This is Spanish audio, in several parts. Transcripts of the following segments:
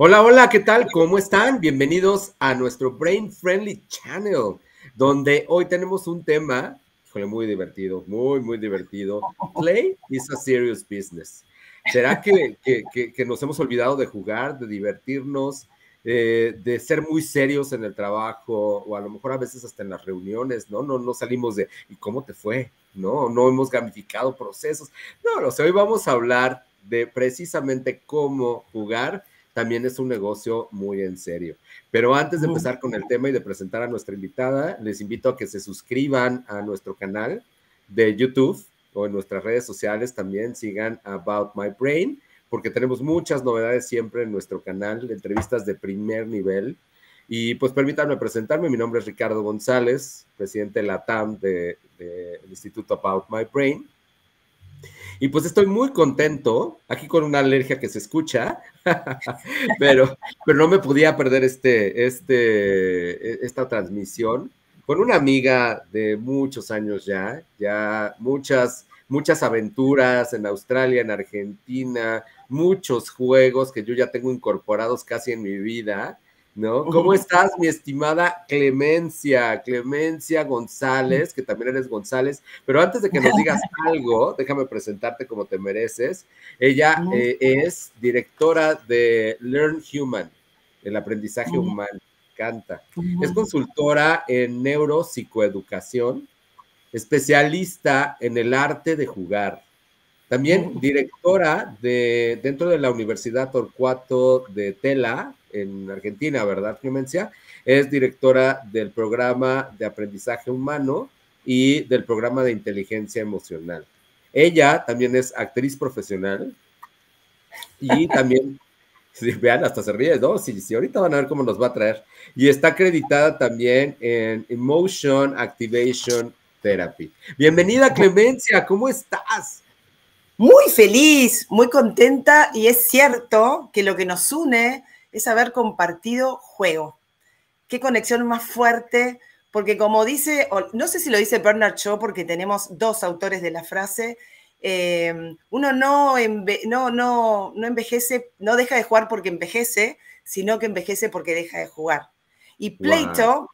Hola, hola, ¿qué tal? ¿Cómo están? Bienvenidos a nuestro Brain Friendly Channel, donde hoy tenemos un tema, fue muy divertido, muy, muy divertido. Play is a serious business. ¿Será que, que, que, nos hemos olvidado de jugar, de divertirnos, eh, de ser muy serios en el trabajo o a lo mejor a veces hasta en las reuniones, ¿no? No, no salimos de, ¿y cómo te fue? No, no hemos gamificado procesos. No, no sé, hoy vamos a hablar de precisamente cómo jugar también es un negocio muy en serio. Pero antes de empezar con el tema y de presentar a nuestra invitada, les invito a que se suscriban a nuestro canal de YouTube o en nuestras redes sociales también sigan About My Brain, porque tenemos muchas novedades siempre en nuestro canal, entrevistas de primer nivel. Y pues permítanme presentarme, mi nombre es Ricardo González, presidente de la TAM del Instituto About My Brain. Y pues estoy muy contento, aquí con una alergia que se escucha, pero, pero no me podía perder este, este, e, esta transmisión con una amiga de muchos años ya, ya muchas, muchas aventuras en Australia, en Argentina, muchos juegos que yo ya tengo incorporados casi en mi vida ¿no? ¿Cómo estás, mi estimada Clemencia? Clemencia González, que también eres González, pero antes de que nos digas algo, déjame presentarte como te mereces. Ella eh, es directora de Learn Human, el aprendizaje humano, canta. Es consultora en neuropsicoeducación, especialista en el arte de jugar. También directora de, dentro de la Universidad Torcuato de Tela, en Argentina, ¿verdad, Clemencia? Es directora del programa de aprendizaje humano y del programa de inteligencia emocional. Ella también es actriz profesional y también, vean, hasta se ríe, ¿no? Si, si ahorita van a ver cómo nos va a traer. Y está acreditada también en Emotion Activation Therapy. Bienvenida, Clemencia, ¿cómo estás? Muy feliz, muy contenta y es cierto que lo que nos une es haber compartido juego. Qué conexión más fuerte, porque como dice, no sé si lo dice Bernard Shaw, porque tenemos dos autores de la frase, em, uno no, no, no, no envejece, no deja de jugar porque envejece, sino que envejece porque deja de jugar. Y Plato,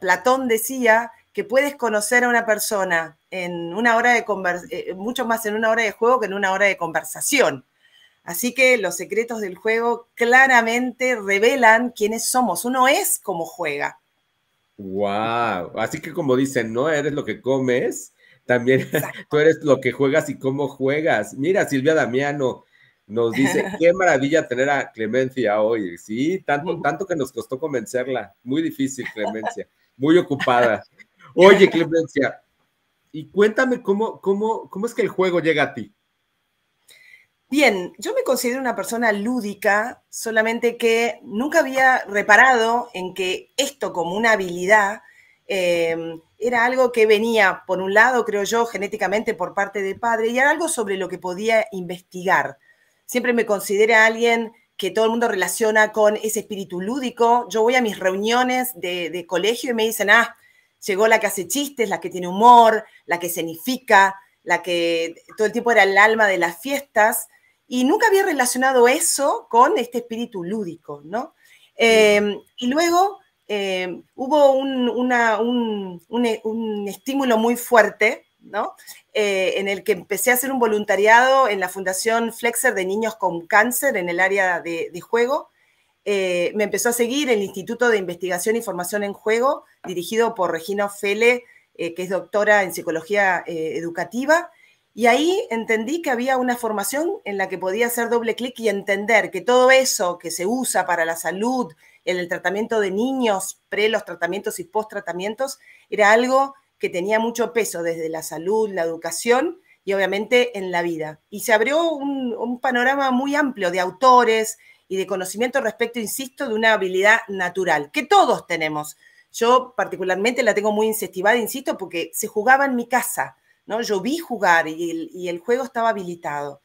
Platón decía que puedes conocer a una persona en una hora de conversación, eh, mucho más en una hora de juego que en una hora de conversación. Así que los secretos del juego claramente revelan quiénes somos. Uno es como juega. Wow. Así que como dicen, no eres lo que comes, también tú eres lo que juegas y cómo juegas. Mira, Silvia Damiano nos dice, qué maravilla tener a Clemencia hoy. Sí, tanto, tanto que nos costó convencerla. Muy difícil, Clemencia. Muy ocupada. Oye, Clemencia, y cuéntame cómo, cómo, cómo es que el juego llega a ti. Bien, yo me considero una persona lúdica, solamente que nunca había reparado en que esto como una habilidad eh, era algo que venía, por un lado, creo yo, genéticamente por parte de padre, y era algo sobre lo que podía investigar. Siempre me considero alguien que todo el mundo relaciona con ese espíritu lúdico. Yo voy a mis reuniones de, colegio y me dicen, ah, llegó la que hace chistes, la que tiene humor, la que cenifica, la que todo el tiempo era el alma de las fiestas. Y nunca había relacionado eso con este espíritu lúdico, ¿no? Eh, y luego eh, hubo eh, un, estímulo muy fuerte, ¿no? en el que empecé a hacer un voluntariado en la Fundación Flexer de Niños con Cáncer en el área de, juego. me empezó a seguir el Instituto de Investigación y Formación en Juego, dirigido por Regina Fele, que es doctora en psicología educativa, y ahí entendí que había una formación en la que podía hacer doble clic y entender que todo eso que se usa para la salud, en el tratamiento de niños, pre los tratamientos y post tratamientos, era algo que tenía mucho peso desde la salud, la educación y obviamente en la vida. Y se abrió un, panorama muy amplio de autores y de conocimiento respecto, insisto, de una habilidad natural que todos tenemos. Yo particularmente la tengo muy incentivada, insisto, porque se jugaba en mi casa ¿no? Yo vi jugar y el, juego estaba habilitado.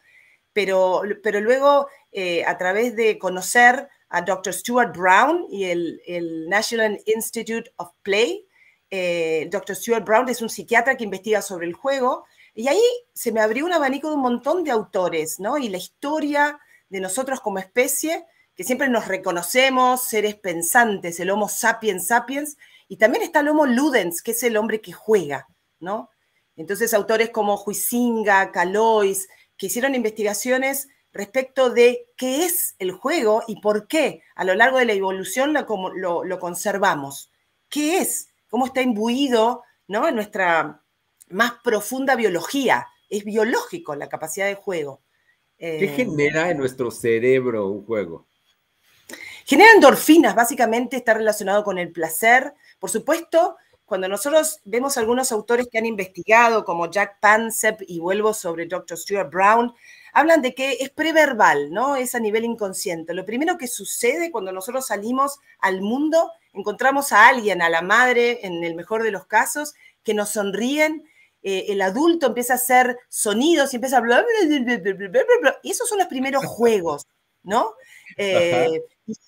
Pero, pero luego, eh, a través de conocer a Dr. Stuart Brown y el, National Institute of Play, eh, Dr. Stuart Brown es un psiquiatra que investiga sobre el juego, y ahí se me abrió un abanico de un montón de autores, ¿no? Y la historia de nosotros como especie, que siempre nos reconocemos seres pensantes, el Homo sapiens sapiens, y también está el Homo ludens, que es el hombre que juega, ¿no? Entonces, autores como Huizinga, Calois, que hicieron investigaciones respecto de qué es el juego y por qué a lo largo de la evolución lo, conservamos. ¿Qué es? ¿Cómo está imbuido en nuestra más profunda biología? Es biológico la capacidad de juego. ¿Qué eh, genera en nuestro cerebro un juego? Genera endorfinas, básicamente está relacionado con el placer. Por supuesto, cuando nosotros vemos algunos autores que han investigado, como Jack Pansep, y vuelvo sobre Dr. Stuart Brown, hablan de que es preverbal, ¿no? Es a nivel inconsciente. Lo primero que sucede cuando nosotros salimos al mundo, encontramos a alguien, a la madre, en el mejor de los casos, que nos sonríen, el adulto empieza a hacer sonidos y empieza a hablar. y esos son los primeros juegos, ¿no? Eh,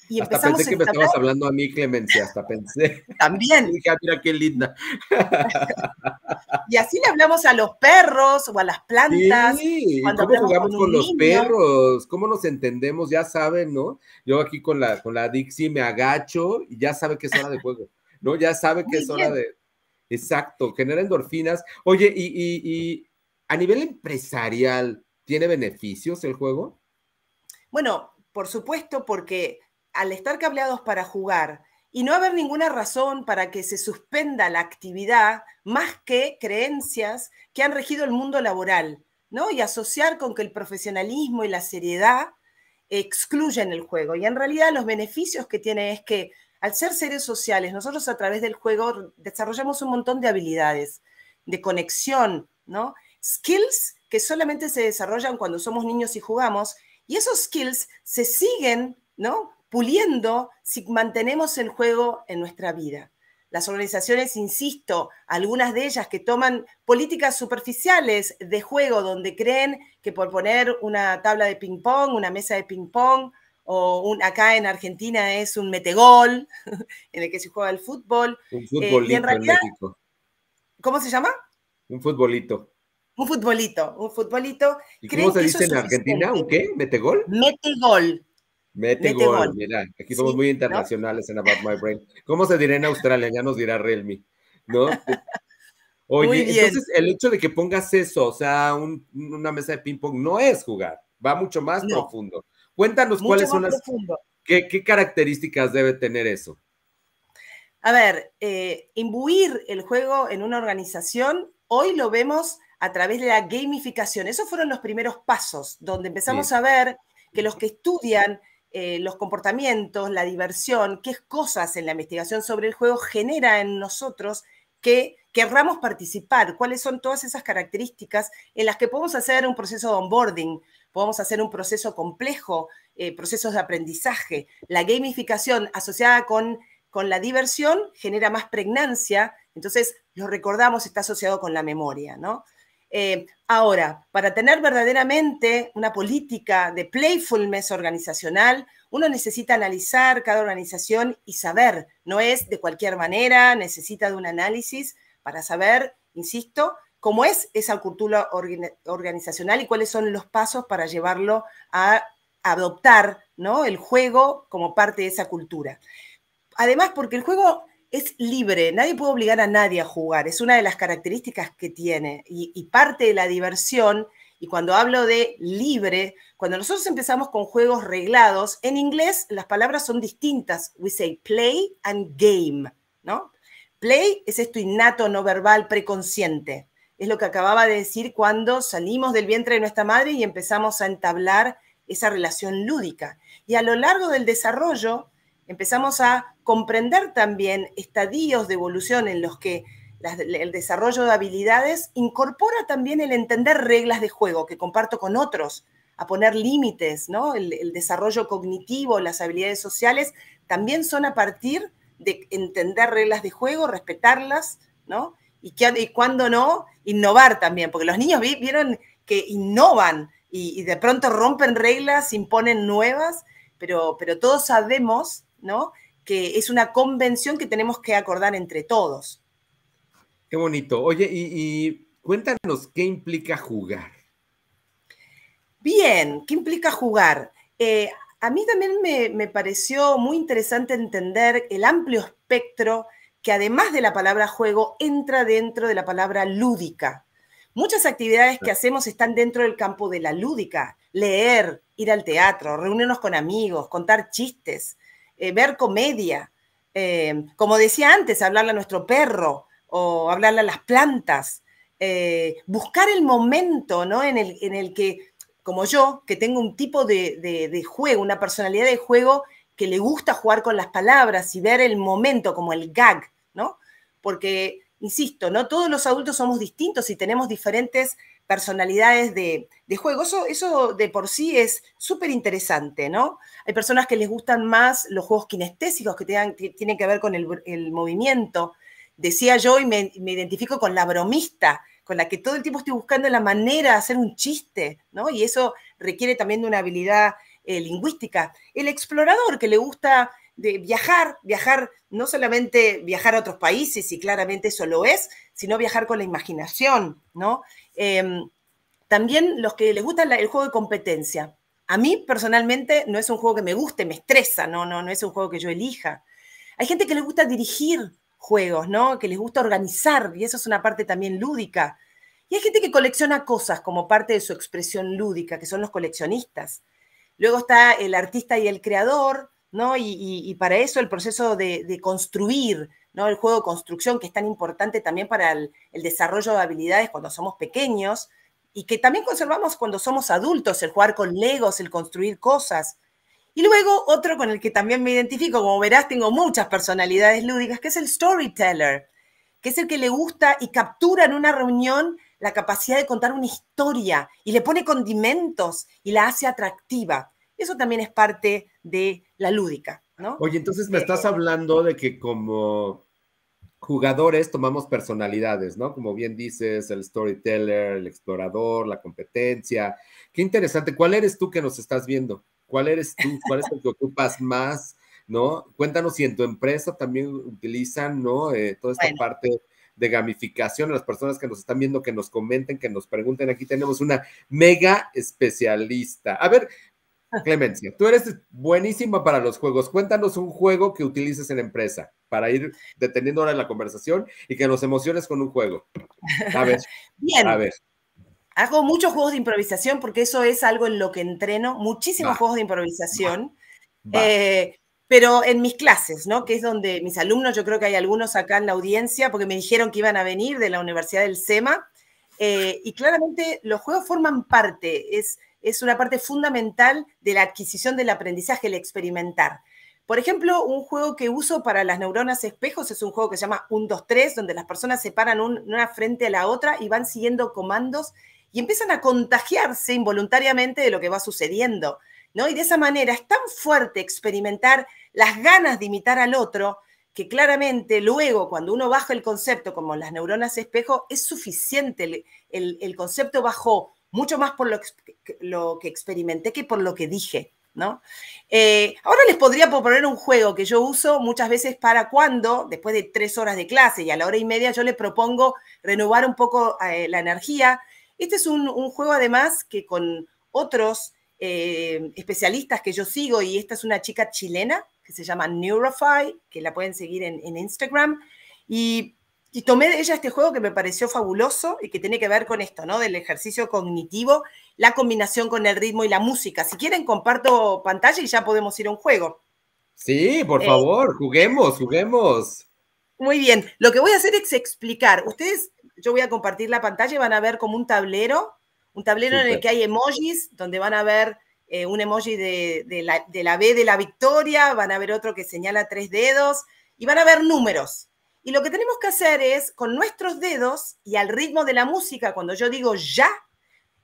y, empezamos hasta pensé que me estabas hablando a mí, Clemencia, hasta pensé. También. Dije, ah, mira qué linda. y así le hablamos a los perros o a las plantas. Sí, ¿cómo jugamos con, los perros? ¿Cómo nos entendemos? Ya saben, ¿no? Yo aquí con la, con la Dixie me agacho y ya sabe que es hora de juego, ¿no? Ya sabe que es hora de... Exacto, genera endorfinas. Oye, y a nivel empresarial, ¿tiene beneficios el juego? Bueno, por supuesto, porque al estar cableados para jugar y no haber ninguna razón para que se suspenda la actividad más que creencias que han regido el mundo laboral, ¿no? Y asociar con que el profesionalismo y la seriedad excluyen el juego. Y en realidad los beneficios que tiene es que al ser seres sociales, nosotros a través del juego desarrollamos un montón de habilidades, de conexión, ¿no? Skills que solamente se desarrollan cuando somos niños y jugamos y esos skills se siguen, ¿no? Puliendo si mantenemos el juego en nuestra vida. Las organizaciones, insisto, algunas de ellas que toman políticas superficiales de juego, donde creen que por poner una tabla de ping-pong, una mesa de ping-pong, o un, acá en Argentina es un metegol, en el que se juega el fútbol. Un eh, futbolito ¿Cómo se llama? Un futbolito. Un futbolito, un futbolito. ¿Y cómo se dice en Argentina? ¿Un qué? ¿Mete gol? Mete gol. Mete, gol, mira, aquí somos muy internacionales en About My Brain. ¿Cómo se dirá en Australia? Ya nos dirá Realme, ¿no? Oye, entonces el hecho de que pongas eso, o sea, una mesa de ping-pong, no es jugar, va mucho más profundo. Cuéntanos cuáles son las. Qué, características debe tener eso? A ver, eh, imbuir el juego en una organización, hoy lo vemos a través de la gamificación. Esos fueron los primeros pasos, donde empezamos a ver que los que estudian eh, los comportamientos, la diversión, qué cosas en la investigación sobre el juego genera en nosotros que querramos participar, cuáles son todas esas características en las que podemos hacer un proceso de onboarding, podemos hacer un proceso complejo, eh, procesos de aprendizaje. La gamificación asociada con, con la diversión genera más pregnancia, entonces lo recordamos, está asociado con la memoria, ¿no? Eh, ahora, para tener verdaderamente una política de playfulness organizacional, uno necesita analizar cada organización y saber, no es de cualquier manera, necesita de un análisis para saber, insisto, cómo es esa cultura organizacional y cuáles son los pasos para llevarlo a adoptar el juego como parte de esa cultura. Además, porque el juego es libre, nadie puede obligar a nadie a jugar, es una de las características que tiene y, parte de la diversión, y cuando hablo de libre, cuando nosotros empezamos con juegos reglados, en inglés las palabras son distintas, we say play and game, ¿no? Play es esto innato, no verbal, preconsciente, es lo que acababa de decir cuando salimos del vientre de nuestra madre y empezamos a entablar esa relación lúdica. Y a lo largo del desarrollo, empezamos a comprender también estadios de evolución en los que el desarrollo de habilidades incorpora también el entender reglas de juego que comparto con otros, a poner límites, ¿no? El, desarrollo cognitivo, las habilidades sociales, también son a partir de entender reglas de juego, respetarlas, ¿no? Y, que, y cuando no, innovar también, porque los niños vieron que innovan y, y, de pronto rompen reglas, imponen nuevas, pero, pero todos sabemos que es una convención que tenemos que acordar entre todos. Qué bonito. Oye, y, cuéntanos qué implica jugar. Bien, ¿qué implica jugar? Eh, a mí también me, me, pareció muy interesante entender el amplio espectro que además de la palabra juego entra dentro de la palabra lúdica. Muchas actividades que hacemos están dentro del campo de la lúdica. Leer, ir al teatro, reunirnos con amigos, contar chistes, eh, ver comedia, eh, como decía antes, hablarle a nuestro perro o hablarle a las plantas, eh, buscar el momento ¿no? en, el, en, el, que, como yo, que tengo un tipo de, de, de juego, una personalidad de juego que le gusta jugar con las palabras y ver el momento como el gag, ¿no? Porque, insisto, no todos los adultos somos distintos y tenemos diferentes personalidades de, juego. Eso, eso de por sí es súper interesante, ¿no? Hay personas que les gustan más los juegos kinestésicos que, tengan, tienen que ver con el, movimiento. Decía yo y me, identifico con la bromista, con la que todo el tiempo estoy buscando la manera de hacer un chiste, ¿no? Y eso requiere también de una habilidad eh, lingüística. El explorador que le gusta de viajar, viajar, no solamente viajar a otros países, y claramente eso lo es, sino viajar con la imaginación, ¿no? Em, también los que les gusta el juego de competencia. A mí personalmente no es un juego que me guste, me estresa, no, no, no es un juego que yo elija. Hay gente que les gusta dirigir juegos, ¿no? Que les gusta organizar, y eso es una parte también lúdica. Y hay gente que colecciona cosas como parte de su expresión lúdica, que son los coleccionistas. Luego está el artista y el creador, ¿no? Y, para eso el proceso de, de, construir, el juego de construcción, que es tan importante también para el, el desarrollo de habilidades cuando somos pequeños y que también conservamos cuando somos adultos, el jugar con legos, el construir cosas. Y luego otro con el que también me identifico, como verás, tengo muchas personalidades lúdicas, que es el storyteller, que es el que le gusta y captura en una reunión la capacidad de contar una historia y le pone condimentos y la hace atractiva. Eso también es parte de la lúdica. Oye, entonces me eh, estás eh, hablando eh. de que como jugadores tomamos personalidades, ¿no? Como bien dices, el storyteller, el explorador, la competencia. Qué interesante. ¿Cuál eres tú que nos estás viendo? ¿Cuál eres tú? ¿Cuál es el que ocupas más? ¿No? Cuéntanos si en tu empresa también utilizan, ¿no? toda esta parte de gamificación las personas que nos están viendo, que nos comenten, que nos pregunten. Aquí tenemos una mega especialista. A ver, Clemencia, tú eres buenísima para los juegos. Cuéntanos un juego que utilices en empresa para ir deteniendo ahora la conversación y que nos emociones con un juego. A ver. Bien. A ver. Hago muchos juegos de improvisación porque eso es algo en lo que entreno, muchísimos juegos de improvisación. Eh, pero en mis clases, ¿no? Que es donde mis alumnos, yo creo que hay algunos acá en la audiencia, porque me dijeron que iban a venir de la Universidad del SEMA. Eh, y claramente los juegos forman parte, es es una parte fundamental de la adquisición del aprendizaje, el experimentar. Por ejemplo, un juego que uso para las neuronas espejos es un juego que se llama 1, 2, 3, donde las personas se paran una frente a la otra y van siguiendo comandos y empiezan a contagiarse involuntariamente de lo que va sucediendo. ¿no? Y de esa manera es tan fuerte experimentar las ganas de imitar al otro que claramente luego cuando uno baja el concepto, como las neuronas espejo, es suficiente. El, concepto bajo mucho más por lo, que experimenté que por lo que dije. ¿No? Eh, ahora les podría proponer un juego que yo uso muchas veces para cuando, después de tres horas de clase y a la hora y media, yo le propongo renovar un poco eh, la energía. Este es un, juego además que con otros eh, especialistas que yo sigo, y esta es una chica chilena que se llama Neurofy, que la pueden seguir en, en Instagram, y y tomé de ella este juego que me pareció fabuloso y que tiene que ver con esto, ¿no? Del ejercicio cognitivo, la combinación con el ritmo y la música. Si quieren, comparto pantalla y ya podemos ir a un juego. Sí, por eh, favor, juguemos, juguemos. Muy bien, lo que voy a hacer es explicar. Ustedes, yo voy a compartir la pantalla y van a ver como un tablero, un tablero en el que hay emojis, donde van a ver eh, un emoji de, la, de la B de la victoria, van a ver otro que señala tres dedos y van a ver números. Y lo que tenemos que hacer es, con nuestros dedos y al ritmo de la música, cuando yo digo ya,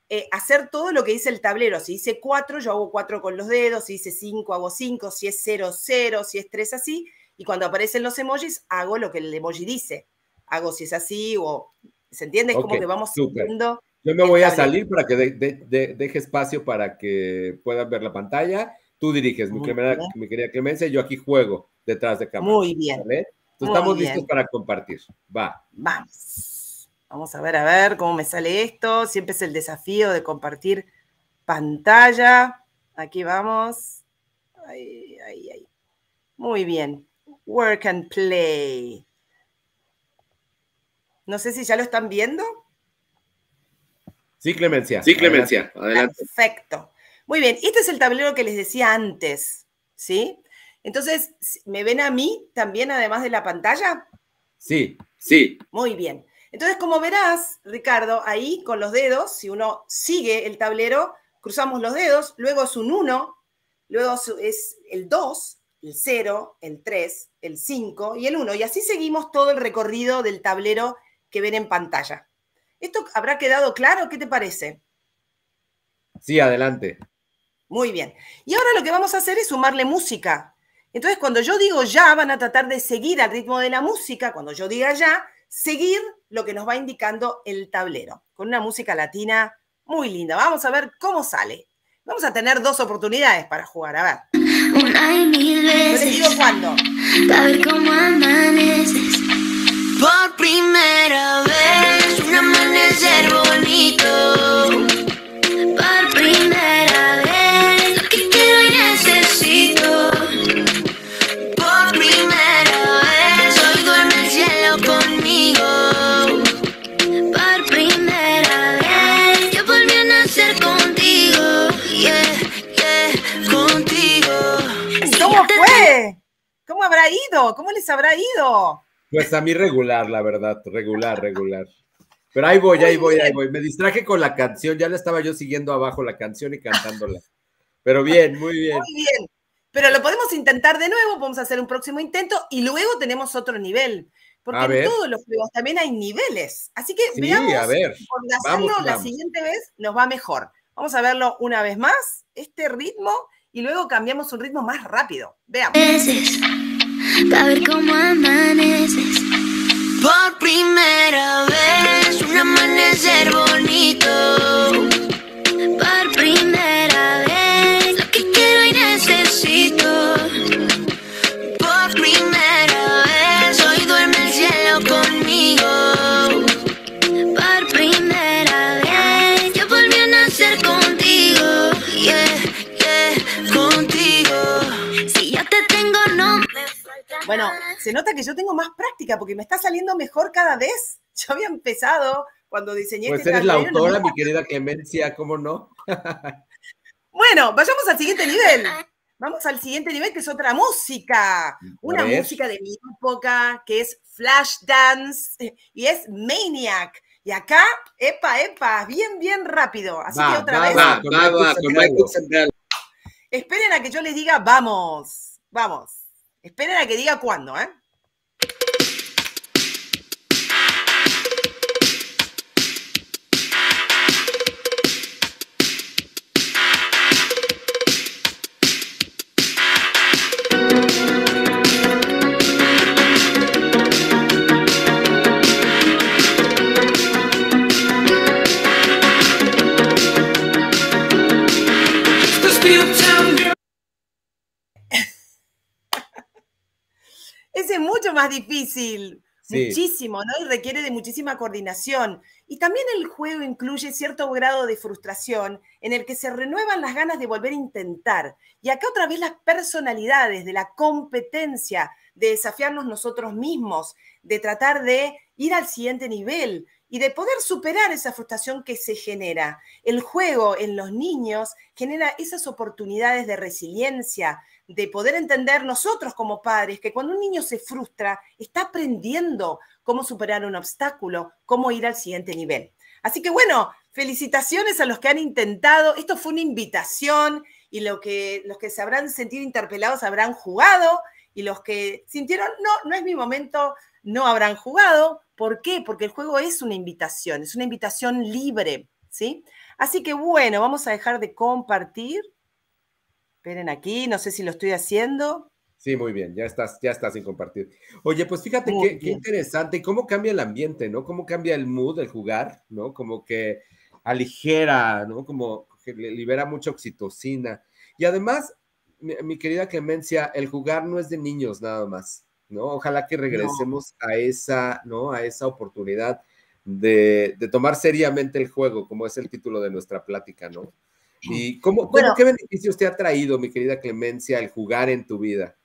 eh, hacer todo lo que dice el tablero. Si dice cuatro, yo hago cuatro con los dedos. Si dice cinco, hago cinco. Si es cero, cero. Si es tres, así. Y cuando aparecen los emojis, hago lo que el emoji dice. Hago si es así o... ¿Se entiende? Es como que vamos subiendo. Yo me voy a salir para que deje espacio para que puedan ver la pantalla. Tú diriges, mi, querida, mi querida Clemencia, yo aquí juego detrás de cámara. Muy bien. ¿vale? estamos listos para compartir. Va. Vamos. Vamos a ver, a ver cómo me sale esto. Siempre es el desafío de compartir pantalla. Aquí vamos. Muy bien. Work and play. No sé si ya lo están viendo. Sí, Clemencia. Sí, Clemencia. Adelante. Perfecto. Muy bien. Este es el tablero que les decía antes, ¿sí? Entonces, ¿me ven a mí también además de la pantalla? Sí, sí. Muy bien. Entonces, como verás, Ricardo, ahí con los dedos, si uno sigue el tablero, cruzamos los dedos, luego es un 1, luego es el 2, el 0, el 3, el 5 y el 1. Y así seguimos todo el recorrido del tablero que ven en pantalla. ¿Esto habrá quedado claro? ¿Qué te parece? Sí, adelante. Muy bien. Y ahora lo que vamos a hacer es sumarle música entonces, cuando yo digo ya, van a tratar de seguir al ritmo de la música, cuando yo diga ya, seguir lo que nos va indicando el tablero, con una música latina muy linda. Vamos a ver cómo sale. Vamos a tener dos oportunidades para jugar, a ver. Una y mil veces. cuándo. ver cómo amaneces. Por primera vez, un amanecer bonito. ¿Cómo les habrá ido? Pues a mí regular, la verdad, regular, regular. Pero ahí voy, ahí voy, ahí voy. Me distraje con la canción, ya la estaba yo siguiendo abajo la canción y cantándola. Pero bien, muy bien. Muy bien. Pero lo podemos intentar de nuevo, vamos a hacer un próximo intento y luego tenemos otro nivel. Porque en todos los juegos también hay niveles. Así que veamos, a ver. por la siguiente vez nos va mejor. Vamos a verlo una vez más, este ritmo, y luego cambiamos un ritmo más rápido. Veamos. A ver cómo amaneces. Por primera vez, un amanecer bonito. Bueno, se nota que yo tengo más práctica porque me está saliendo mejor cada vez. Yo había empezado cuando diseñé. Pues este eres la autora, mi querida Clemencia, ¿cómo no? bueno, vayamos al siguiente nivel. Ah. Vamos al siguiente nivel, que es otra música. Una música de mi época, que es Flash Dance y es Maniac. Y acá, epa, epa, bien, bien rápido. Así que otra vez. Esperen a que yo les diga, vamos, vamos. Esperen a que diga cuándo, ¿eh? difícil, muchísimo, ¿no? Y requiere de muchísima coordinación. Y también el juego incluye cierto grado de frustración en el que se renuevan las ganas de volver a intentar. Y acá otra vez las personalidades de la competencia, de desafiarnos nosotros mismos, de tratar de ir al siguiente nivel y de poder superar esa frustración que se genera. El juego en los niños genera esas oportunidades de resiliencia, de poder entender nosotros como padres que cuando un niño se frustra, está aprendiendo cómo superar un obstáculo, cómo ir al siguiente nivel. Así que bueno, felicitaciones a los que han intentado. Esto fue una invitación y lo que, los que se habrán sentido interpelados habrán jugado y los que sintieron, no, no es mi momento, no habrán jugado. ¿Por qué? Porque el juego es una invitación, es una invitación libre, ¿sí? Así que bueno, vamos a dejar de compartir. Esperen aquí, no sé si lo estoy haciendo. Sí, muy bien, ya estás, ya estás sin compartir. Oye, pues fíjate qué, interesante, cómo cambia el ambiente, ¿no? Cómo cambia el mood, el jugar, ¿no? Como que aligera, ¿no? Como que libera mucha oxitocina. Y además, mi, querida Clemencia, el jugar no es de niños nada más, ¿no? Ojalá que regresemos a esa, ¿no? A esa oportunidad de tomar seriamente el juego, como es el título de nuestra plática, ¿no? ¿Y cómo, qué beneficio te ha traído, mi querida Clemencia, el jugar en tu vida?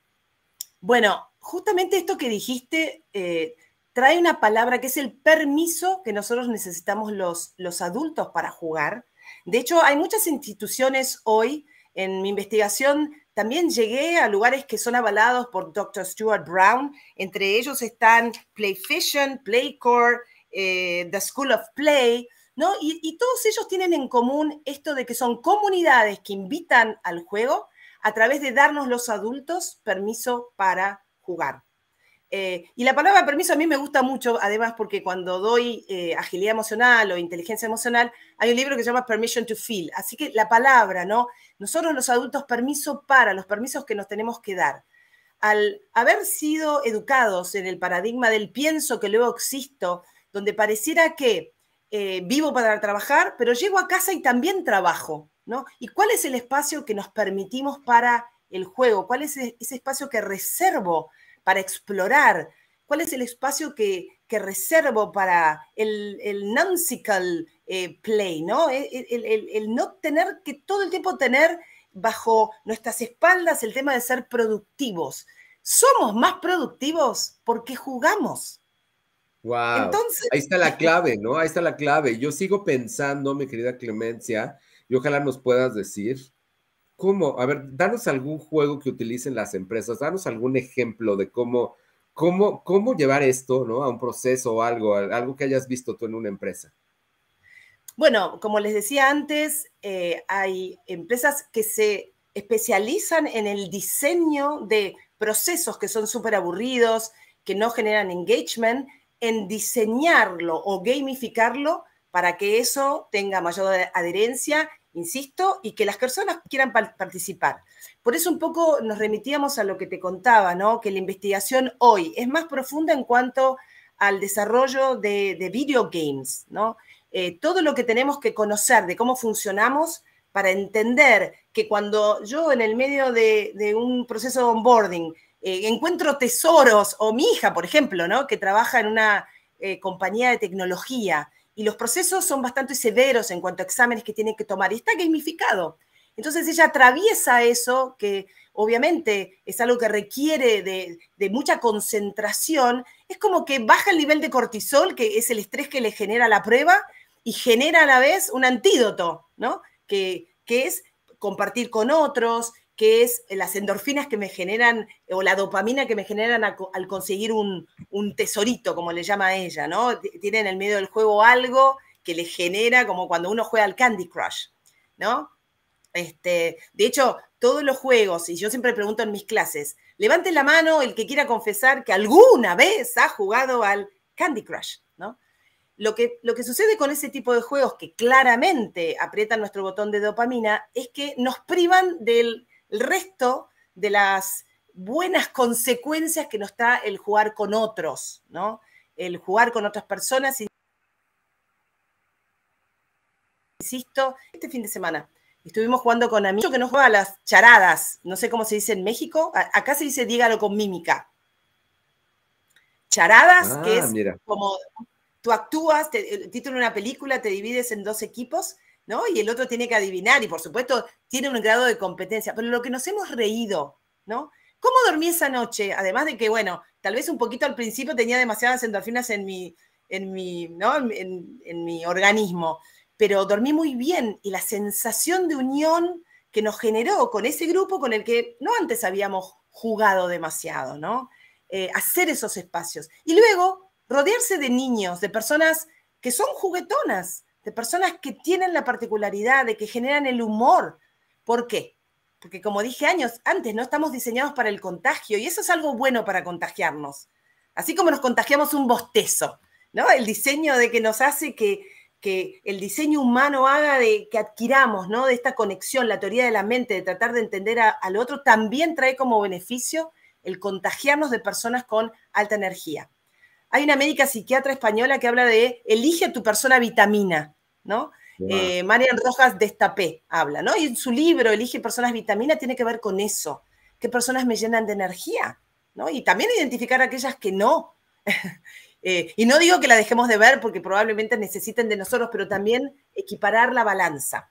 Bueno, justamente esto que dijiste eh, trae una palabra que es el permiso que nosotros necesitamos los, los adultos para jugar. De hecho, hay muchas instituciones hoy, en mi investigación también llegué a lugares que son avalados por Dr. Stuart Brown, entre ellos están Playfishing, Playcore, eh, The School of Play, y, todos ellos tienen en común esto de que son comunidades que invitan al juego a través de darnos los adultos permiso para jugar. Eh, y la palabra permiso a mí me gusta mucho, además, porque cuando doy eh, agilidad emocional o inteligencia emocional, hay un libro que se llama Permission to Feel. Así que la palabra, ¿no? Nosotros los adultos, permiso para, los permisos que nos tenemos que dar. Al haber sido educados en el paradigma del pienso que luego existo, donde pareciera que eh, vivo para trabajar, pero llego a casa y también trabajo, ¿no? ¿Y cuál es el espacio que nos permitimos para el juego? ¿Cuál es e-, ese espacio que reservo para explorar? ¿Cuál es el espacio que, reservo para el, el eh, play, ¿no? E-, e-, el no tener que todo el tiempo tener bajo nuestras espaldas el tema de ser productivos. Somos más productivos porque jugamos. Wow. Ahí está la clave, ¿no? Ahí está la clave. Yo sigo pensando, mi querida Clemencia, y ojalá nos puedas decir, ¿cómo? A ver, danos algún juego que utilicen las empresas, danos algún ejemplo de cómo, cómo, cómo llevar esto, ¿no? A un proceso o algo, algo que hayas visto tú en una empresa. Bueno, como les decía antes, eh, hay empresas que se especializan en el diseño de procesos que son súper aburridos, que no generan engagement en diseñarlo o gamificarlo para que eso tenga mayor adherencia, insisto, y que las personas quieran participar. Por eso un poco nos remitíamos a lo que te contaba, ¿no? Que la investigación hoy es más profunda en cuanto al desarrollo de, de video games, ¿no? Eh, todo lo que tenemos que conocer de cómo funcionamos para entender que cuando yo en el medio de, de un proceso de onboarding eh, encuentro tesoros, o mi hija, por ejemplo, que trabaja en una eh, compañía de tecnología y los procesos son bastante severos en cuanto a exámenes que tiene que tomar y está gamificado. Entonces ella atraviesa eso, que obviamente es algo que requiere de, mucha concentración, es como que baja el nivel de cortisol, que es el estrés que le genera la prueba, y genera a la vez un antídoto, que es compartir con otros, que es eh, las endorfinas que me generan eh, o la dopamina que me generan al conseguir un, tesorito, como le llama a ella, ¿no? Tiene en el medio del juego algo que le genera como cuando uno juega al Candy Crush, ¿no? Este, de hecho, todos los juegos, y yo siempre pregunto en mis clases, levante la mano el que quiera confesar que alguna vez ha jugado al Candy Crush, ¿no? Lo que, lo que, sucede con ese tipo de juegos que claramente aprietan nuestro botón de dopamina es que nos privan del el resto de las buenas consecuencias que nos da el jugar con otros, ¿no? El jugar con otras personas. Insisto, este fin de semana estuvimos jugando con amigos que nos juega las charadas, no sé cómo se dice en México, acá se dice dígalo con mímica. Charadas, ah, que es como tú actúas, el título de una película, te divides en dos equipos y el otro tiene que adivinar y por supuesto tiene un grado de competencia, pero lo que nos hemos reído, ¿no? ¿Cómo dormí esa noche? Además de que, bueno, tal vez un poquito al principio tenía demasiadas endorfinas en mi, en mi, ¿no? en, mi organismo, pero dormí muy bien y la sensación de unión que nos generó con ese grupo con el que no antes habíamos jugado demasiado, ¿no? Eh, hacer esos espacios. Y luego, rodearse de niños, de personas que son juguetonas, de personas que tienen la particularidad, de que generan el humor. ¿Por qué? Porque como dije años antes, no estamos diseñados para el contagio y eso es algo bueno para contagiarnos. Así como nos contagiamos un bostezo, ¿no? El diseño de que nos hace que, el diseño humano haga de que adquiramos, ¿no? De esta conexión, la teoría de la mente, de tratar de entender al otro, también trae como beneficio el contagiarnos de personas con alta energía. Hay una médica psiquiatra española que habla de elige a tu persona vitamina, ¿no? Eh, Marian Rojas Destapé habla, ¿no? Y en su libro, Elige Personas Vitamina, tiene que ver con eso. ¿Qué personas me llenan de energía? ¿no? Y también identificar aquellas que no. Eh, y no digo que la dejemos de ver porque probablemente necesiten de nosotros, pero también equiparar la balanza.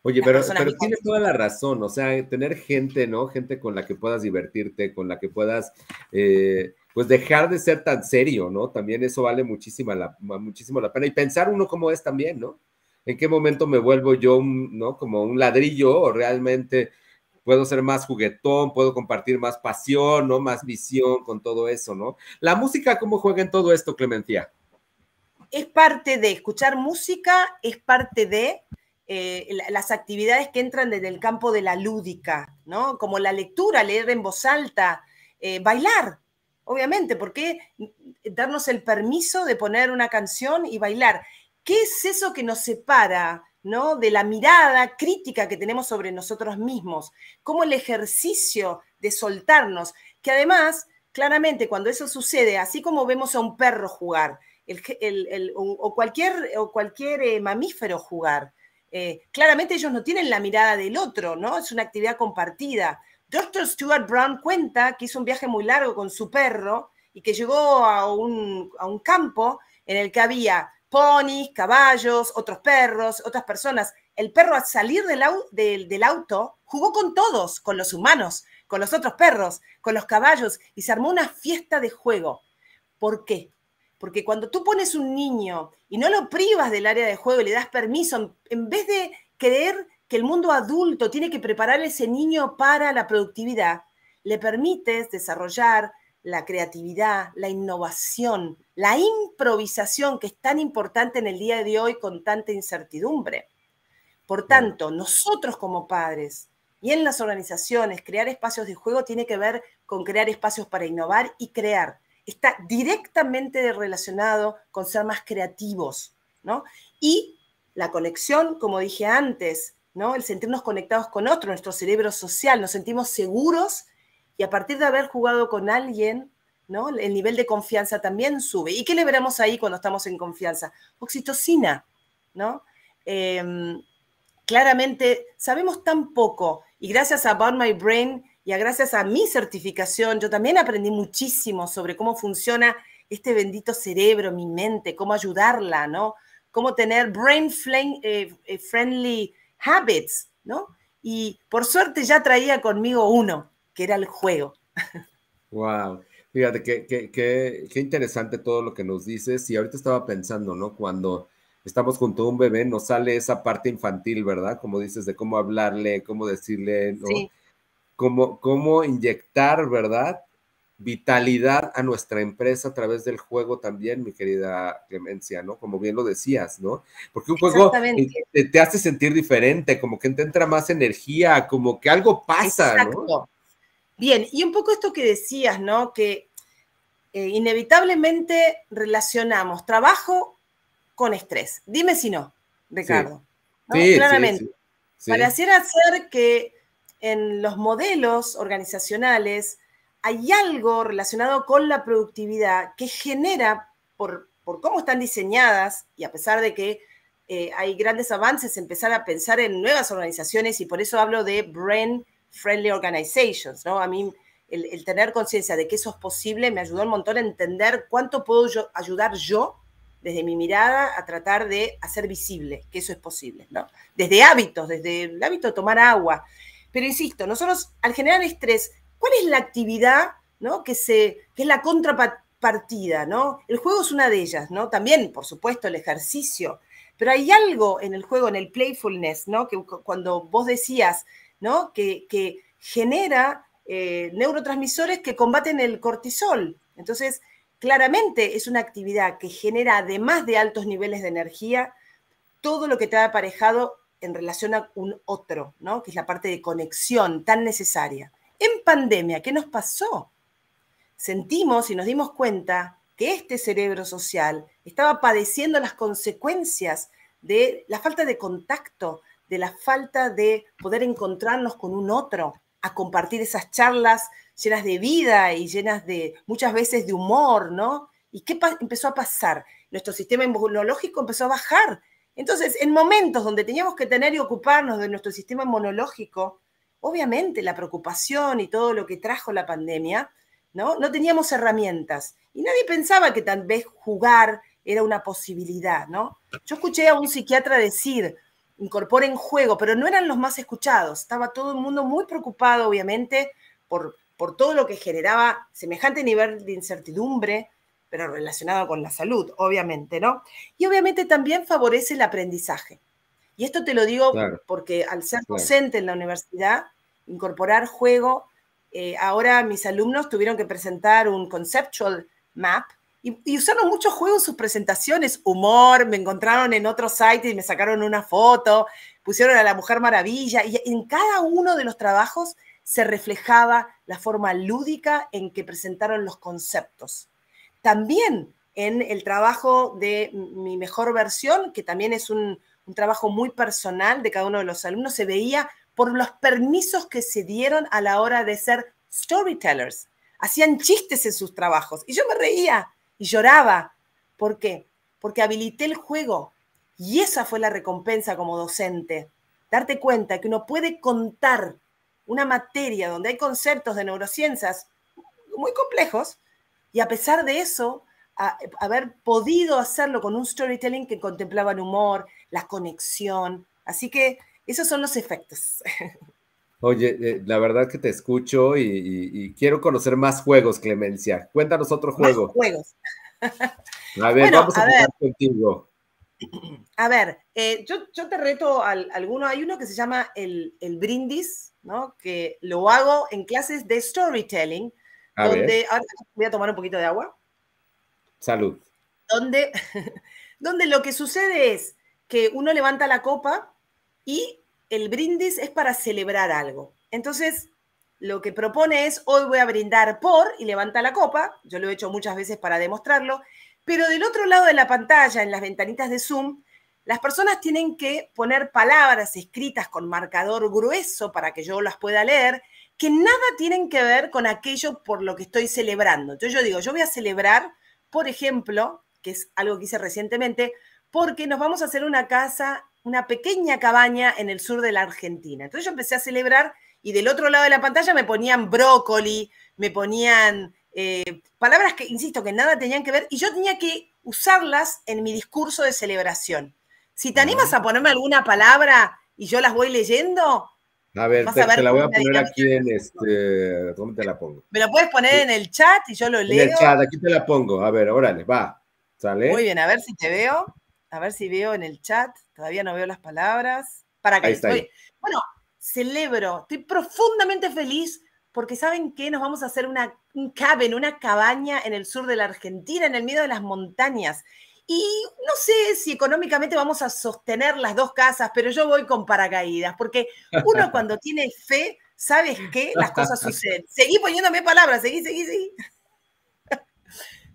Oye, pero, tiene tienes toda la razón, o sea, tener gente, ¿no? Gente con la que puedas divertirte, con la que puedas eh, pues dejar de ser tan serio, ¿no? También eso vale muchísima la, muchísimo la pena. Y pensar uno cómo es también, ¿no? ¿En qué momento me vuelvo yo, ¿no? Como un ladrillo o realmente puedo ser más juguetón, puedo compartir más pasión, ¿no? Más visión con todo eso, ¿no? La música, ¿cómo juega en todo esto, Clemencia? Es parte de escuchar música, es parte de eh, las actividades que entran desde el campo de la lúdica, ¿no? Como la lectura, leer en voz alta, eh, bailar, Obviamente, ¿por qué darnos el permiso de poner una canción y bailar? ¿Qué es eso que nos separa ¿no? de la mirada crítica que tenemos sobre nosotros mismos? ¿Cómo el ejercicio de soltarnos? Que además, claramente, cuando eso sucede, así como vemos a un perro jugar o, cualquier, o cualquier eh, mamífero jugar, eh, claramente ellos no tienen la mirada del otro, ¿no? Es una actividad compartida. Dr. Stuart Brown cuenta que hizo un viaje muy largo con su perro y que llegó a un, campo en el que había ponis, caballos, otros perros, otras personas. El perro al salir del, auto jugó con todos, con los humanos, con los otros perros, con los caballos, y se armó una fiesta de juego. ¿Por qué? Porque cuando tú pones un niño y no lo privas del área de juego y le das permiso, en vez de querer que el mundo adulto tiene que preparar a ese niño para la productividad, le permite desarrollar la creatividad, la innovación, la improvisación que es tan importante en el día de hoy con tanta incertidumbre. Por tanto, nosotros como padres y en las organizaciones, crear espacios de juego tiene que ver con crear espacios para innovar y crear. Está directamente relacionado con ser más creativos, ¿no? Y la conexión, como dije antes, el sentirnos conectados con otro, nuestro cerebro social, nos sentimos seguros y a partir de haber jugado con alguien, El nivel de confianza también sube. ¿Y qué liberamos ahí cuando estamos en confianza? Oxitocina, ¿no? Em, claramente sabemos tan poco y gracias a About My Brain y gracias a mi certificación, yo también aprendí muchísimo sobre cómo funciona este bendito cerebro, mi mente, cómo ayudarla, ¿no? Cómo tener brain eh, eh, friendly habits, ¿no? Y por suerte ya traía conmigo uno, que era el juego. Wow. Fíjate, qué, qué, interesante todo lo que nos dices. Y ahorita estaba pensando, ¿no? Cuando estamos junto a un bebé, nos sale esa parte infantil, ¿verdad? Como dices, de cómo hablarle, cómo decirle, ¿no? Cómo, cómo, inyectar, ¿verdad? vitalidad a nuestra empresa a través del juego también, mi querida Clemencia, ¿no? Como bien lo decías, ¿no? Porque un juego eh, te, hace sentir diferente, como que te entra más energía, como que algo pasa, ¿no? Bien, y un poco esto que decías, ¿no? Que eh, inevitablemente relacionamos trabajo con estrés. Dime si no, Ricardo. Sí. Claramente. para Pareciera hacer que en los modelos organizacionales, hay algo relacionado con la productividad que genera, por, por cómo están diseñadas, y a pesar de que eh, hay grandes avances, empezar a pensar en nuevas organizaciones, y por eso hablo de brain friendly organizations, ¿no? A mí el, tener conciencia de que eso es posible me ayudó un montón a entender cuánto puedo ayudar yo desde mi mirada a tratar de hacer visible que eso es posible, ¿no? Desde hábitos, desde el hábito de tomar agua. Pero insisto, nosotros al generar estrés ¿Cuál es la actividad que, se, es la contrapartida? ¿no? El juego es una de ellas, ¿no? También, por supuesto, el ejercicio. Pero hay algo en el juego, en el playfulness, ¿no? Que cuando vos decías, Que, genera eh, neurotransmisores que combaten el cortisol. Entonces, claramente es una actividad que genera, además de altos niveles de energía, todo lo que te ha aparejado en relación a un otro, ¿no? Que es la parte de conexión tan necesaria. En pandemia, ¿qué nos pasó? Sentimos y nos dimos cuenta que este cerebro social estaba padeciendo las consecuencias de la falta de contacto, de la falta de poder encontrarnos con un otro, a compartir esas charlas llenas de vida y llenas de muchas veces de humor, ¿no? ¿Y qué empezó a pasar? Nuestro sistema inmunológico empezó a bajar. Entonces, en momentos donde teníamos que tener y ocuparnos de nuestro sistema inmunológico, obviamente la preocupación y todo lo que trajo la pandemia, ¿no? No teníamos herramientas y nadie pensaba que tal vez jugar era una posibilidad, ¿no? Yo escuché a un psiquiatra decir, incorporen juego, pero no eran los más escuchados, estaba todo el mundo muy preocupado, obviamente, por, por todo lo que generaba semejante nivel de incertidumbre, pero relacionado con la salud, obviamente, ¿no? Y obviamente también favorece el aprendizaje. Y esto te lo digo porque al ser docente en la universidad, incorporar juego, eh, ahora mis alumnos tuvieron que presentar un conceptual map y, y, usaron mucho juego en sus presentaciones, humor, me encontraron en otro site y me sacaron una foto, pusieron a la Mujer Maravilla y en cada uno de los trabajos se reflejaba la forma lúdica en que presentaron los conceptos. También en el trabajo de mi mejor versión, que también es un, un trabajo muy personal de cada uno de los alumnos, se veía por los permisos que se dieron a la hora de ser storytellers. Hacían chistes en sus trabajos y yo me reía y lloraba. ¿Por qué? Porque habilité el juego y esa fue la recompensa como docente. Darte cuenta que uno puede contar una materia donde hay conceptos de neurociencias muy complejos y a pesar de eso, haber podido hacerlo con un storytelling que contemplaba el humor, la conexión. Así que esos son los efectos. Oye, eh, la verdad que te escucho y, quiero conocer más juegos, Clemencia. Cuéntanos otro juego. juegos. a ver, vamos a, a contigo. A ver, eh, yo, te reto al, alguno. Hay uno que se llama el, brindis, ¿no? Que lo hago en clases de storytelling. A ver. voy a tomar un poquito de agua. Salud. Donde, donde lo que sucede es, que uno levanta la copa y el brindis es para celebrar algo. Entonces, lo que propone es, hoy voy a brindar por, y levanta la copa, yo lo he hecho muchas veces para demostrarlo, pero del otro lado de la pantalla, en las ventanitas de Zoom, las personas tienen que poner palabras escritas con marcador grueso para que yo las pueda leer, que nada tienen que ver con aquello por lo que estoy celebrando. Entonces yo digo, yo voy a celebrar, por ejemplo, que es algo que hice recientemente, porque nos vamos a hacer una casa, una pequeña cabaña en el sur de la Argentina. Entonces yo empecé a celebrar y del otro lado de la pantalla me ponían brócoli, me ponían eh, palabras que, insisto, que nada tenían que ver y yo tenía que usarlas en mi discurso de celebración. Si te animas a ponerme alguna palabra y yo las voy leyendo, a ver, te, la voy a poner aquí en este. ¿Dónde te la pongo? Me la puedes poner en el chat y yo lo leo. En el chat, aquí te la pongo. A ver, órale, va. ¿Sale? Muy bien, a ver si te veo. A ver si veo en el chat. Todavía no veo las palabras. Paracaídas. Bueno, celebro. Estoy profundamente feliz porque ¿saben qué? Nos vamos a hacer una, un cabin, una cabaña en el sur de la Argentina, en el medio de las montañas. Y no sé si económicamente vamos a sostener las dos casas, pero yo voy con paracaídas, porque uno cuando tiene fe, ¿sabes qué? Las cosas suceden. Seguí poniéndome palabras, seguí, seguí, seguí.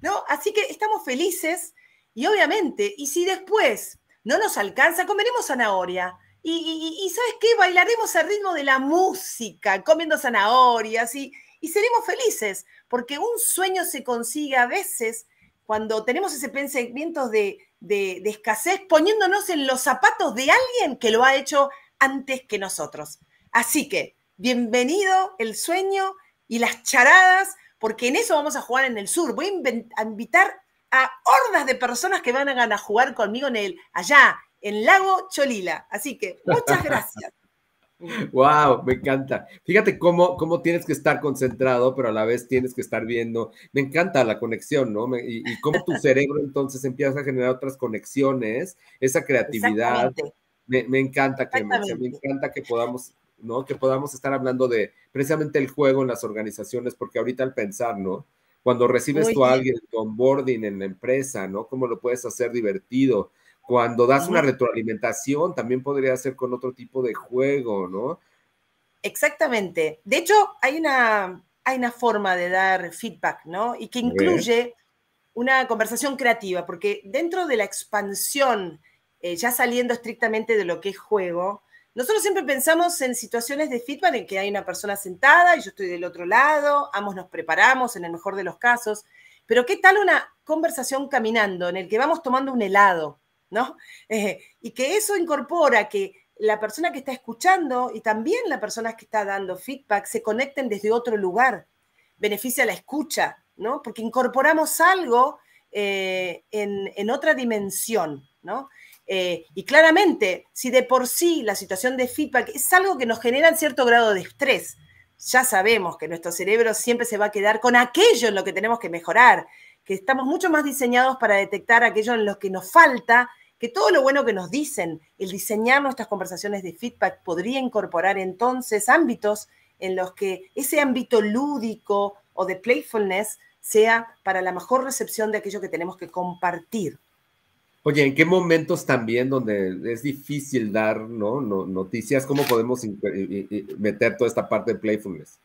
¿No? Así que estamos felices y obviamente, y si después no nos alcanza, comeremos zanahoria. Y, ¿sabes qué? Bailaremos al ritmo de la música, comiendo zanahorias y, seremos felices, porque un sueño se consigue a veces cuando tenemos ese pensamiento de, de, escasez, poniéndonos en los zapatos de alguien que lo ha hecho antes que nosotros. Así que, bienvenido el sueño y las charadas, porque en eso vamos a jugar en el sur. Voy a invitar a hordas de personas que van a, jugar conmigo en el, allá, en Lago Cholila. Así que muchas gracias. Wow, me encanta. Fíjate cómo, cómo tienes que estar concentrado, pero a la vez tienes que estar viendo. Me encanta la conexión, ¿no? y, cómo tu cerebro entonces empieza a generar otras conexiones, esa creatividad. Me, encanta, que me, encanta que podamos, ¿no? Que podamos estar hablando de precisamente el juego en las organizaciones, porque ahorita al pensar, ¿no? Cuando recibes tú a alguien de onboarding en la empresa, ¿no? ¿Cómo lo puedes hacer divertido? Cuando das una retroalimentación, también podría ser con otro tipo de juego, ¿no? Exactamente. De hecho, hay una, hay una forma de dar feedback, ¿no? Y que incluye una conversación creativa, porque dentro de la expansión, eh, ya saliendo estrictamente de lo que es juego, nosotros siempre pensamos en situaciones de feedback en que hay una persona sentada y yo estoy del otro lado, ambos nos preparamos en el mejor de los casos, pero ¿qué tal una conversación caminando en el que vamos tomando un helado, ¿no? Eh, y que eso incorpora que la persona que está escuchando y también la persona que está dando feedback se conecten desde otro lugar. Beneficia la escucha, ¿no? Porque incorporamos algo eh, en, en, otra dimensión, ¿no? Eh, y claramente, si de por sí la situación de feedback es algo que nos genera cierto grado de estrés, ya sabemos que nuestro cerebro siempre se va a quedar con aquello en lo que tenemos que mejorar, que estamos mucho más diseñados para detectar aquello en lo que nos falta que todo lo bueno que nos dicen, el diseñar nuestras conversaciones de feedback podría incorporar entonces ámbitos en los que ese ámbito lúdico o de playfulness sea para la mejor recepción de aquello que tenemos que compartir. Oye, ¿en qué momentos también donde es difícil dar noticias? ¿Cómo podemos eh, eh, eh, meter toda esta parte de playfulness?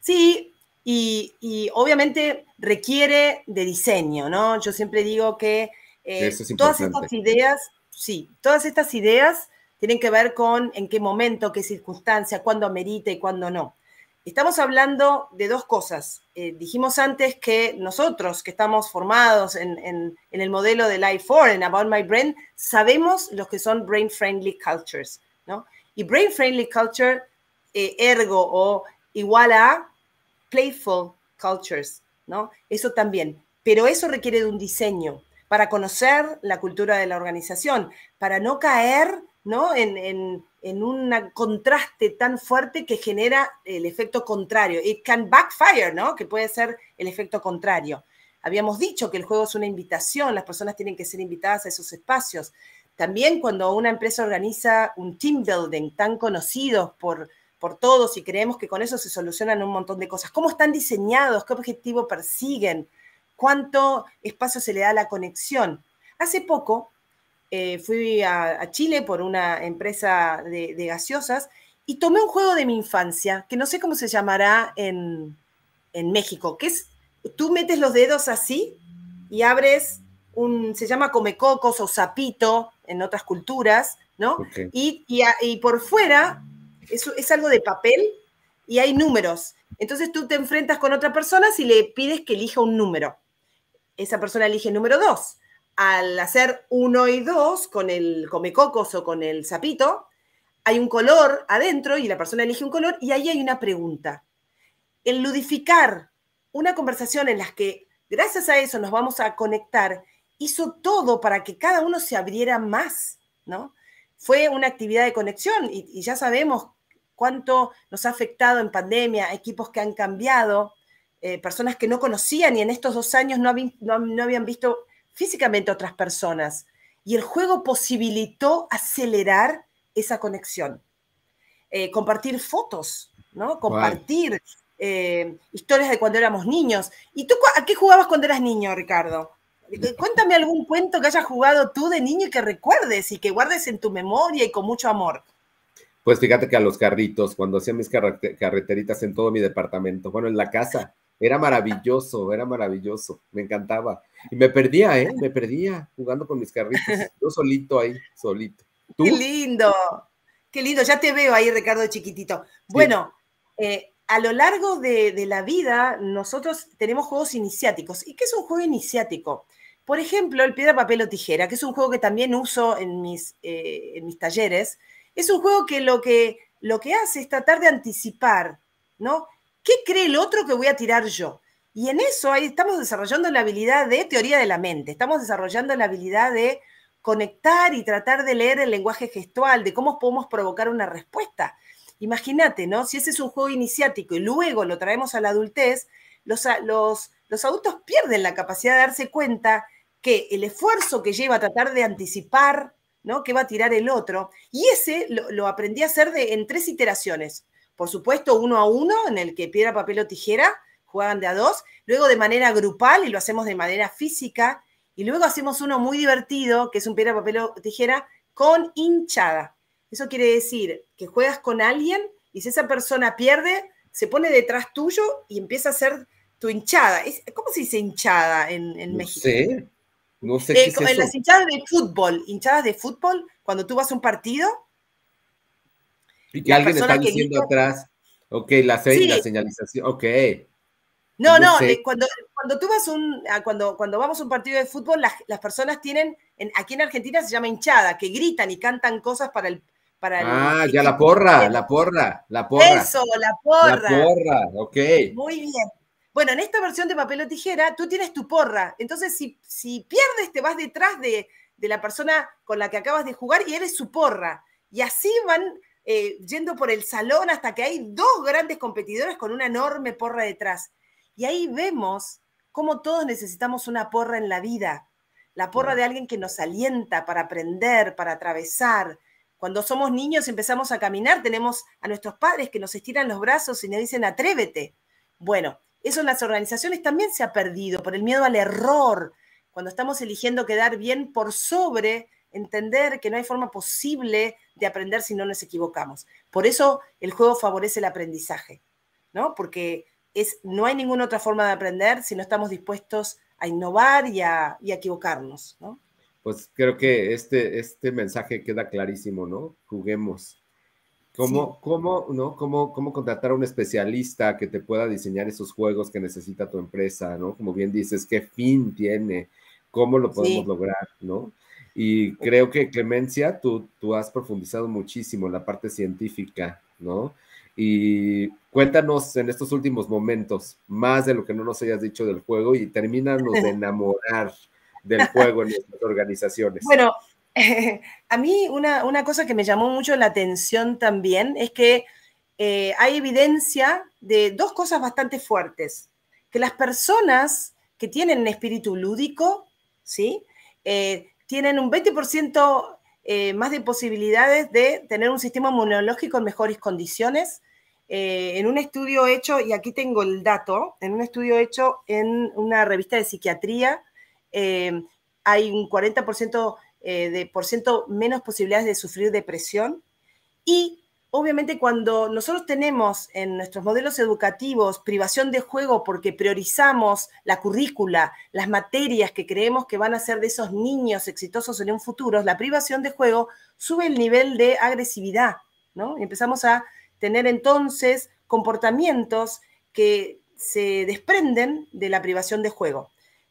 Sí, y, obviamente requiere de diseño, ¿no? Yo siempre digo que todas estas ideas, sí, todas estas ideas tienen que ver con en qué momento, qué circunstancia, cuándo amerita y cuándo no. Estamos hablando de dos cosas. Eh, dijimos antes que nosotros, que estamos formados en, el modelo de life 4 en About My Brain, sabemos lo que son Brain Friendly Cultures, ¿no? Y Brain Friendly Culture, eh, ergo o igual a Playful Cultures, ¿no? Eso también. Pero eso requiere de un diseño para conocer la cultura de la organización, para no caer ¿no? en, en un contraste tan fuerte que genera el efecto contrario. It can backfire, ¿no? Que puede ser el efecto contrario. Habíamos dicho que el juego es una invitación, las personas tienen que ser invitadas a esos espacios. También cuando una empresa organiza un team building tan conocidos por, por todos y creemos que con eso se solucionan un montón de cosas. ¿Cómo están diseñados? ¿Qué objetivo persiguen? ¿Cuánto espacio se le da a la conexión? Hace poco eh, fui a, Chile por una empresa de, gaseosas y tomé un juego de mi infancia, que no sé cómo se llamará en, México, que es, tú metes los dedos así y abres un, se llama comecocos o sapito en otras culturas, ¿no? Y, por fuera es, es algo de papel y hay números. Entonces tú te enfrentas con otra persona si le pides que elija un número. Esa persona elige el número dos al hacer uno y dos con el comecocos o con el sapito, hay un color adentro y la persona elige un color y ahí hay una pregunta. El ludificar una conversación en las que gracias a eso nos vamos a conectar hizo todo para que cada uno se abriera más, ¿no? Fue una actividad de conexión y, ya sabemos cuánto nos ha afectado en pandemia, equipos que han cambiado, eh, personas que no conocían y en estos dos años no habían visto físicamente otras personas. Y el juego posibilitó acelerar esa conexión. Eh, compartir fotos, ¿no? Compartir eh, historias de cuando éramos niños. ¿Y tú a qué jugabas cuando eras niño, Ricardo? Eh, cuéntame algún cuento que hayas jugado tú de niño y que recuerdes y que guardes en tu memoria y con mucho amor. Pues fíjate que a los carritos, cuando hacía mis carreteritas en todo mi departamento, bueno, en la casa, era maravilloso, era maravilloso, me encantaba. Y me perdía, ¿eh? Me perdía jugando con mis carritos, yo solito ahí, solito. Qué lindo, qué lindo, ya te veo ahí, Ricardo, chiquitito. Bueno, eh, a lo largo de, la vida, nosotros tenemos juegos iniciáticos. ¿Y qué es un juego iniciático? Por ejemplo, el piedra, papel o tijera, que es un juego que también uso en mis, eh, en mis talleres. Es un juego que lo, que lo que hace es tratar de anticipar, ¿no? ¿Qué cree el otro que voy a tirar yo? Y en eso ahí estamos desarrollando la habilidad de teoría de la mente, estamos desarrollando la habilidad de conectar y tratar de leer el lenguaje gestual, de cómo podemos provocar una respuesta. Imagínate, ¿no? Si ese es un juego iniciático y luego lo traemos a la adultez, los, adultos pierden la capacidad de darse cuenta que el esfuerzo que lleva a tratar de anticipar, ¿no? ¿Qué va a tirar el otro? Y ese lo, aprendí a hacer en tres iteraciones por supuesto, uno a uno, en el que piedra, papel o tijera juegan de a dos, luego de manera grupal y lo hacemos de manera física, y luego hacemos uno muy divertido, que es un piedra, papel o tijera, con hinchada. Eso quiere decir que juegas con alguien y si esa persona pierde, se pone detrás tuyo y empieza a ser tu hinchada. ¿Cómo se dice hinchada en, en México? Sí, No sé. Eh, qué es en Las hinchadas de fútbol, hinchadas de fútbol, cuando tú vas a un partido, y que alguien está diciendo atrás, ok, la, la señalización, ok. No, no, cuando, cuando tú vas un, cuando, cuando vamos a un partido de fútbol, las, personas tienen, aquí en Argentina se llama hinchada, que gritan y cantan cosas para el... Para ah, ya la porra, la porra, la porra. Eso, la porra. La porra, ok. Muy bien. Bueno, en esta versión de papel o tijera, tú tienes tu porra. Entonces, si, si pierdes, te vas detrás de, de la persona con la que acabas de jugar y eres su porra. Y así van eh, yendo por el salón hasta que hay dos grandes competidores con una enorme porra detrás. Y ahí vemos cómo todos necesitamos una porra en la vida, la porra de alguien que nos alienta para aprender, para atravesar. Cuando somos niños empezamos a caminar, tenemos a nuestros padres que nos estiran los brazos y nos dicen atrévete. Bueno, eso en las organizaciones también se ha perdido por el miedo al error, cuando estamos eligiendo quedar bien por sobre entender que no hay forma posible de aprender si no nos equivocamos. Por eso el juego favorece el aprendizaje, ¿no? Porque es, no hay ninguna otra forma de aprender si no estamos dispuestos a innovar y a, equivocarnos, ¿no? Pues creo que este, este mensaje queda clarísimo, ¿no? Juguemos. ¿Cómo, ¿no? ¿Cómo, ¿Cómo contratar a un especialista que te pueda diseñar esos juegos que necesita tu empresa, ¿no? Como bien dices, ¿qué fin tiene? ¿Cómo lo podemos lograr, ¿no? Y creo que Clemencia, tú, tú has profundizado muchísimo en la parte científica, ¿no? Y cuéntanos en estos últimos momentos más de lo que no nos hayas dicho del juego y termínanos de enamorar del juego en nuestras organizaciones. Bueno, a mí una, una, cosa que me llamó mucho la atención también es que eh, hay evidencia de dos cosas bastante fuertes. Que las personas que tienen espíritu lúdico, ¿sí? Eh, tienen un 20% eh, más de posibilidades de tener un sistema inmunológico en mejores condiciones. Eh, en un estudio hecho, y aquí tengo el dato, en un estudio hecho en una revista de psiquiatría, eh, hay un 40% de por ciento menos posibilidades de sufrir depresión y obviamente cuando nosotros tenemos en nuestros modelos educativos privación de juego porque priorizamos la currícula, las materias que creemos que van a ser de esos niños exitosos en un futuro, la privación de juego sube el nivel de agresividad, ¿no? Y empezamos a tener entonces comportamientos que se desprenden de la privación de juego.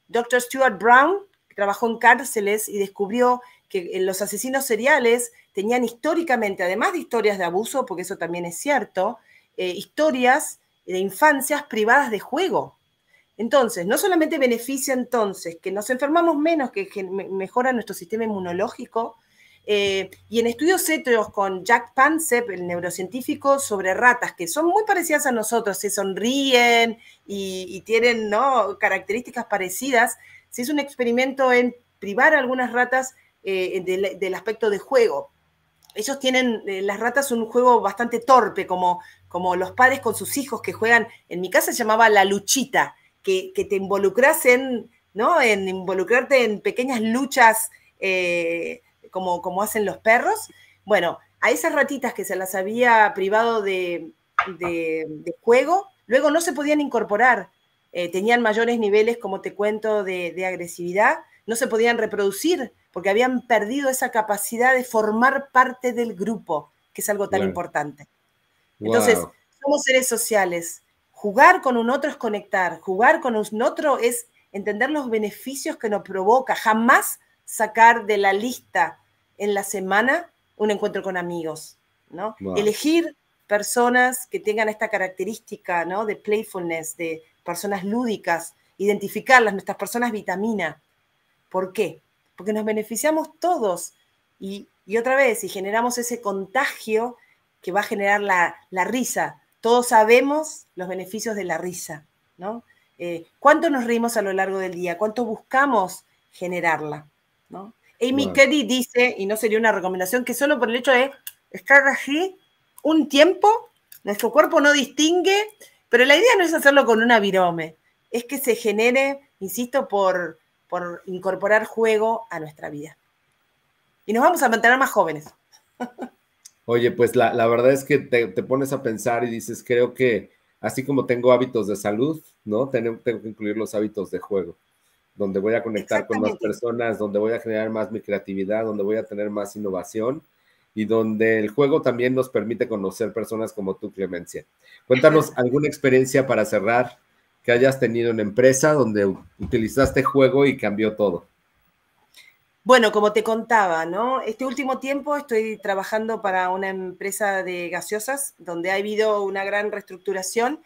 Dr. Stuart Brown trabajó en cárceles y descubrió que eh, los asesinos seriales tenían históricamente, además de historias de abuso, porque eso también es cierto, eh, historias de infancias privadas de juego. Entonces, no solamente beneficia entonces que nos enfermamos menos, que, mejora nuestro sistema inmunológico, eh, y en estudios éticos con Jack Pansep, el neurocientífico, sobre ratas que son muy parecidas a nosotros, se sonríen y, tienen ¿no? características parecidas, se hizo un experimento en privar a algunas ratas eh, del, aspecto de juego. Ellos tienen, eh, las ratas, un juego bastante torpe, como, como los padres con sus hijos que juegan, en mi casa se llamaba la luchita, que, te involucras en, ¿no? En involucrarte en pequeñas luchas eh, como, como hacen los perros. Bueno, a esas ratitas que se las había privado de, de, juego, luego no se podían incorporar. tenían mayores niveles, como te cuento, de, de, agresividad, no se podían reproducir porque habían perdido esa capacidad de formar parte del grupo, que es algo tan importante. Entonces, somos seres sociales. Jugar con un otro es conectar, jugar con un otro es entender los beneficios que nos provoca, jamás sacar de la lista en la semana un encuentro con amigos, ¿no? Elegir personas que tengan esta característica, ¿no? De playfulness, de personas lúdicas, identificarlas, nuestras personas vitamina. ¿Por qué? porque nos beneficiamos todos. Y, otra vez, si generamos ese contagio que va a generar la, risa, todos sabemos los beneficios de la risa, ¿no? Eh, ¿Cuánto nos reímos a lo largo del día? ¿Cuánto buscamos generarla? ¿no? Amy Kelly dice, y no sería una recomendación, que solo por el hecho de estar así un tiempo, nuestro cuerpo no distingue, pero la idea no es hacerlo con una virome, es que se genere, insisto, por, por incorporar juego a nuestra vida. Y nos vamos a mantener más jóvenes. Oye, pues la, verdad es que te, pones a pensar y dices, creo que así como tengo hábitos de salud, ¿no? Tengo, tengo que incluir los hábitos de juego, donde voy a conectar con más personas, donde voy a generar más mi creatividad, donde voy a tener más innovación y donde el juego también nos permite conocer personas como tú, Clemencia. Cuéntanos alguna experiencia para cerrar hayas tenido una empresa donde utilizaste juego y cambió todo? Bueno, como te contaba, ¿no? Este último tiempo estoy trabajando para una empresa de gaseosas donde ha habido una gran reestructuración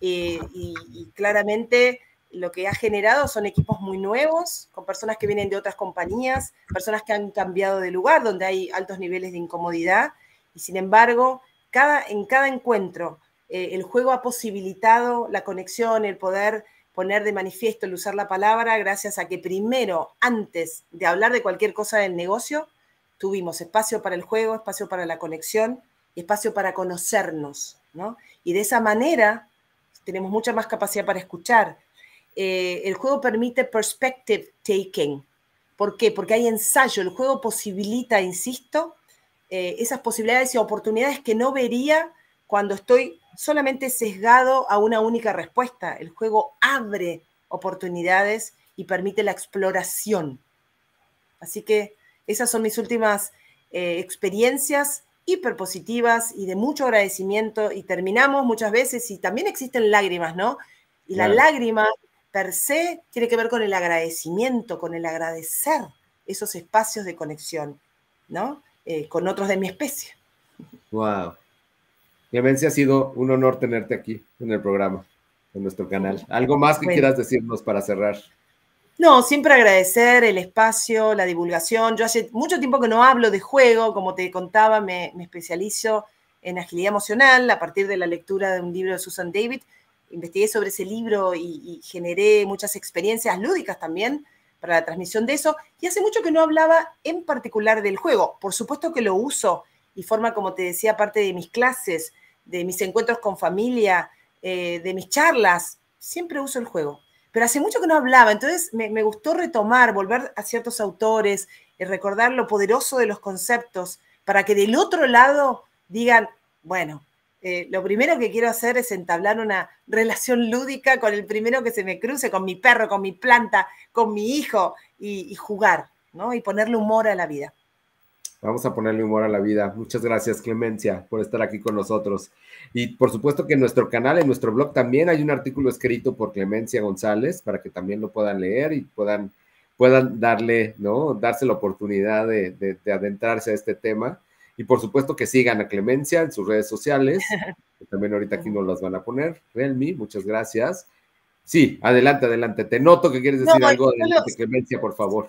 eh, y, y claramente lo que ha generado son equipos muy nuevos, con personas que vienen de otras compañías, personas que han cambiado de lugar, donde hay altos niveles de incomodidad. Y sin embargo, cada, en cada encuentro eh, el juego ha posibilitado la conexión, el poder poner de manifiesto, el usar la palabra, gracias a que primero, antes de hablar de cualquier cosa del negocio, tuvimos espacio para el juego, espacio para la conexión espacio para conocernos, Y de esa manera tenemos mucha más capacidad para escuchar. Eh, el juego permite perspective taking. ¿Por qué? Porque hay ensayo. El juego posibilita, insisto, eh, esas posibilidades y oportunidades que no vería cuando estoy solamente sesgado a una única respuesta. El juego abre oportunidades y permite la exploración. Así que esas son mis últimas eh, experiencias hiperpositivas y de mucho agradecimiento y terminamos muchas veces y también existen lágrimas, ¿no? Y la lágrima per se tiene que ver con el agradecimiento, con el agradecer esos espacios de conexión, ¿no? Eh, con otros de mi especie. Wow. Clemencia, ha sido un honor tenerte aquí en el programa, en nuestro canal. ¿Algo más que quieras decirnos para cerrar? No, siempre agradecer el espacio, la divulgación. Yo hace mucho tiempo que no hablo de juego, como te contaba, me, especializo en agilidad emocional a partir de la lectura de un libro de Susan David. Investigué sobre ese libro y, y generé muchas experiencias lúdicas también para la transmisión de eso. Y hace mucho que no hablaba en particular del juego. Por supuesto que lo uso y forma, como te decía, parte de mis clases, de mis encuentros con familia, eh, de mis charlas. Siempre uso el juego. Pero hace mucho que no hablaba, entonces me, gustó retomar, volver a ciertos autores, y eh, recordar lo poderoso de los conceptos, para que del otro lado digan, bueno, eh, lo primero que quiero hacer es entablar una relación lúdica con el primero que se me cruce, con mi perro, con mi planta, con mi hijo, y, y jugar, ¿no? Y ponerle humor a la vida. Vamos a ponerle humor a la vida. Muchas gracias, Clemencia, por estar aquí con nosotros. Y por supuesto que en nuestro canal, en nuestro blog, también hay un artículo escrito por Clemencia González para que también lo puedan leer y puedan, puedan darle, ¿no? Darse la oportunidad de, adentrarse a este tema. Y por supuesto que sigan a Clemencia en sus redes sociales, que también ahorita aquí nos las van a poner. Realme, muchas gracias. Sí, adelante, adelante. Te noto que quieres decir algo. de Clemencia, por favor.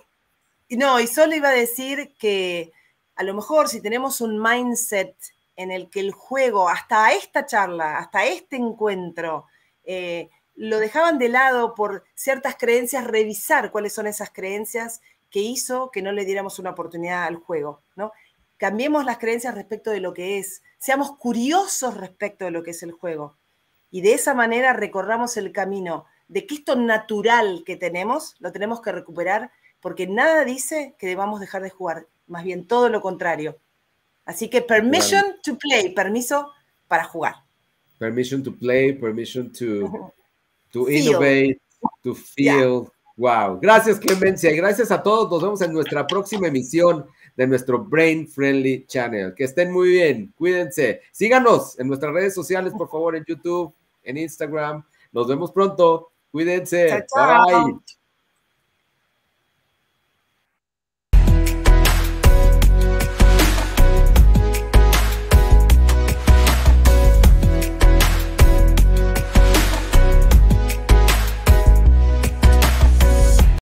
No, y solo iba a decir que a lo mejor si tenemos un mindset en el que el juego, hasta esta charla, hasta este encuentro, eh, lo dejaban de lado por ciertas creencias, revisar cuáles son esas creencias que hizo que no le diéramos una oportunidad al juego, ¿no? Cambiemos las creencias respecto de lo que es, seamos curiosos respecto de lo que es el juego y de esa manera recorramos el camino de que esto natural que tenemos lo tenemos que recuperar porque nada dice que debamos dejar de jugar más bien todo lo contrario. Así que permission to play, permiso para jugar. Permission to play, permission to, innovate, to feel. Wow. Gracias, Clemencia. Gracias a todos. Nos vemos en nuestra próxima emisión de nuestro Brain Friendly Channel. Que estén muy bien. Cuídense. Síganos en nuestras redes sociales, por favor, en YouTube, en Instagram. Nos vemos pronto. Cuídense. Bye.